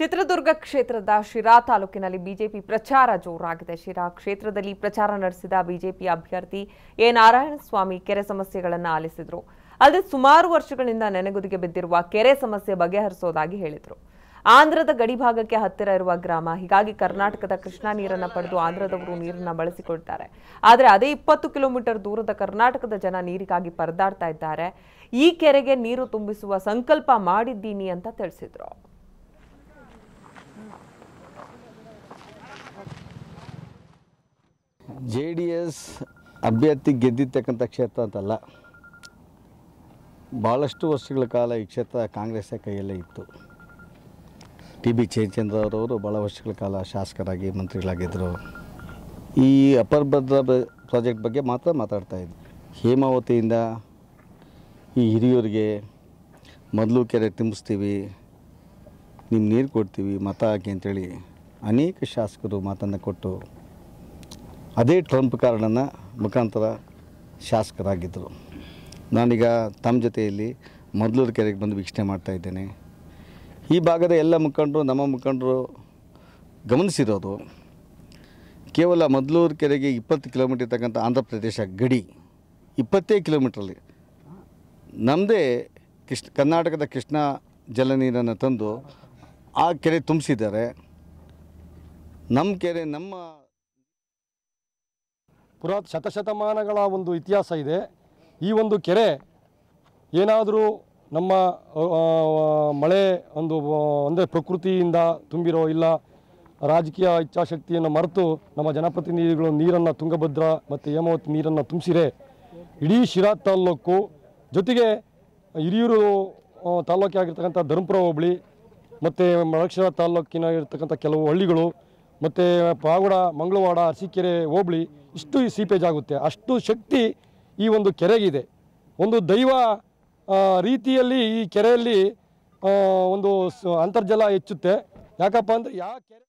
ಚಿತ್ರದುರ್ಗ ಕ್ಷೇತ್ರದ ಶಿರಾ ತಾಲೂಕಿನಲ್ಲಿ ಬಿಜೆಪಿ ಪ್ರಚಾರ ಜೋರಾಗಿದೆ ಶಿರಾ ಕ್ಷೇತ್ರದಲ್ಲಿ ಪ್ರಚಾರ ನಡೆಸಿದ ಬಿಜೆಪಿ ಅಭ್ಯರ್ಥಿ ಎ ನಾರಾಯಣಸ್ವಾಮಿ ಕೆರೆ ಸಮಸ್ಯೆಗಳನ್ನು ಆಲಿಸಿದರು ಅಲ್ಲದೆ ಸುಮಾರು ವರ್ಷಗಳಿಂದ ನೆನೆಗುದಿಗೆ ಬಿದ್ದಿರುವ ಕೆರೆ ಸಮಸ್ಯೆ ಬಗೆಹರಿಸೋದಾಗಿ ಹೇಳಿದರು ಆಂಧ್ರದ ಗಡಿಭಾಗಕ್ಕೆ ಹತ್ತಿರ ಇರುವ ಗ್ರಾಮ ಹೀಗಾಗಿ ಕರ್ನಾಟಕದ ಕೃಷ್ಣಾ ನೀರನ್ನು ಪಡೆದು ಆಂಧ್ರದವರು ನೀರನ್ನು ಬಳಸಿಕೊಳ್ತಾರೆ ಆದರೆ ಅದೇ ಇಪ್ಪತ್ತು ಕಿಲೋಮೀಟರ್ ದೂರದ ಕರ್ನಾಟಕದ ಜನ ನೀರಿಗಾಗಿ ಪರದಾಡ್ತಾ ಇದ್ದಾರೆ ಈ ಕೆರೆಗೆ ನೀರು ತುಂಬಿಸುವ ಸಂಕಲ್ಪ ಮಾಡಿದ್ದೀನಿ ಅಂತ ತಿಳಿಸಿದರು ಜೆ ಡಿ ಎಸ್ ಅಭ್ಯರ್ಥಿ ಗೆದ್ದಿರ್ತಕ್ಕಂಥ ಕ್ಷೇತ್ರ ಅಂತಲ್ಲ ಭಾಳಷ್ಟು ವರ್ಷಗಳ ಕಾಲ ಈ ಕ್ಷೇತ್ರ ಕಾಂಗ್ರೆಸ್ ಕೈಯಲ್ಲೇ ಇತ್ತು ಟಿ ಬಿ ಜಯಚಂದ್ರವರವರು ಭಾಳ ವರ್ಷಗಳ ಕಾಲ ಶಾಸಕರಾಗಿ ಮಂತ್ರಿಗಳಾಗಿದ್ದರು ಈ ಅಪರ್ಭದ್ರ ಪ್ರಾಜೆಕ್ಟ್ ಬಗ್ಗೆ ಮಾತ್ರ ಮಾತಾಡ್ತಾ ಹೇಮಾವತಿಯಿಂದ ಈ ಹಿರಿಯೂರಿಗೆ ಮೊದಲು ಕೆರೆ ತುಂಬಿಸ್ತೀವಿ ನಿಮ್ಮ ನೀರು ಕೊಡ್ತೀವಿ ಮತ ಹಾಕಿ ಅಂತೇಳಿ ಅನೇಕ ಶಾಸಕರು ಮಾತನ್ನು ಕೊಟ್ಟು ಅದೇ ಟ್ರಂಪ್ ಕಾರ್ಡನ್ನು ಮುಖಾಂತರ ಶಾಸಕರಾಗಿದ್ದರು ನಾನೀಗ ತಮ್ಮ ಜೊತೆಯಲ್ಲಿ ಮೊದಲೂರು ಕೆರೆಗೆ ಬಂದು ವೀಕ್ಷಣೆ ಮಾಡ್ತಾಯಿದ್ದೇನೆ ಈ ಭಾಗದ ಎಲ್ಲ ಮುಖಂಡರು ನಮ್ಮ ಮುಖಂಡರು ಗಮನಿಸಿರೋದು ಕೇವಲ ಮೊದಲೂರು ಕೆರೆಗೆ ಇಪ್ಪತ್ತು ಕಿಲೋಮೀಟರ್ ಇರ್ತಕ್ಕಂಥ ಆಂಧ್ರ ಪ್ರದೇಶ ಗಡಿ ಇಪ್ಪತ್ತೇ ಕಿಲೋಮೀಟ್ರಲ್ಲಿ ನಮ್ಮದೇ ಕೃಷ್ಣ ಕರ್ನಾಟಕದ ಕೃಷ್ಣ ಜಲ ನೀರನ್ನು ತಂದು ಆ ಕೆರೆ ತುಂಬಿಸಿದ್ದಾರೆ ನಮ್ಮ ಕೆರೆ ನಮ್ಮ ಪುರಾತ ಶತಶತಮಾನಗಳ ಒಂದು ಇತಿಹಾಸ ಇದೆ ಈ ಒಂದು ಕೆರೆ ಏನಾದರೂ ನಮ್ಮ ಮಳೆ ಒಂದು ಅಂದರೆ ಪ್ರಕೃತಿಯಿಂದ ತುಂಬಿರೋ ಇಲ್ಲ ರಾಜಕೀಯ ಇಚ್ಛಾಶಕ್ತಿಯನ್ನು ಮರೆತು ನಮ್ಮ ಜನಪ್ರತಿನಿಧಿಗಳು ನೀರನ್ನು ತುಂಗಭದ್ರ ಮತ್ತು ಹೇಮಾವತಿ ನೀರನ್ನು ತುಂಬಿಸಿರೆ ಇಡೀ ಶಿರಾ ತಾಲ್ಲೂಕು ಜೊತೆಗೆ ಹಿರಿಯೂರು ತಾಲ್ಲೂಕಿನಾಗಿರ್ತಕ್ಕಂಥ ಧರ್ಮಪುರ ಹೋಬಳಿ ಮತ್ತು ಮಳಕ್ಷರ ತಾಲೂಕಿನಾಗಿರ್ತಕ್ಕಂಥ ಕೆಲವು ಹಳ್ಳಿಗಳು ಮತ್ತೆ ಪಾಗುಡ ಮಂಗಳವಾಡ ಅರಸೀಕೆರೆ ಹೋಬಳಿ ಇಷ್ಟು ಈ ಸೀಪೇಜ್ ಆಗುತ್ತೆ ಅಷ್ಟು ಶಕ್ತಿ ಈ ಒಂದು ಕೆರೆಗಿದೆ ಒಂದು ದೈವ ರೀತಿಯಲ್ಲಿ ಈ ಕೆರೆಯಲ್ಲಿ ಒಂದು ಅಂತರ್ಜಲ ಹೆಚ್ಚುತ್ತೆ ಯಾಕಪ್ಪ ಅಂದರೆ ಯಾವ ಕೆರೆ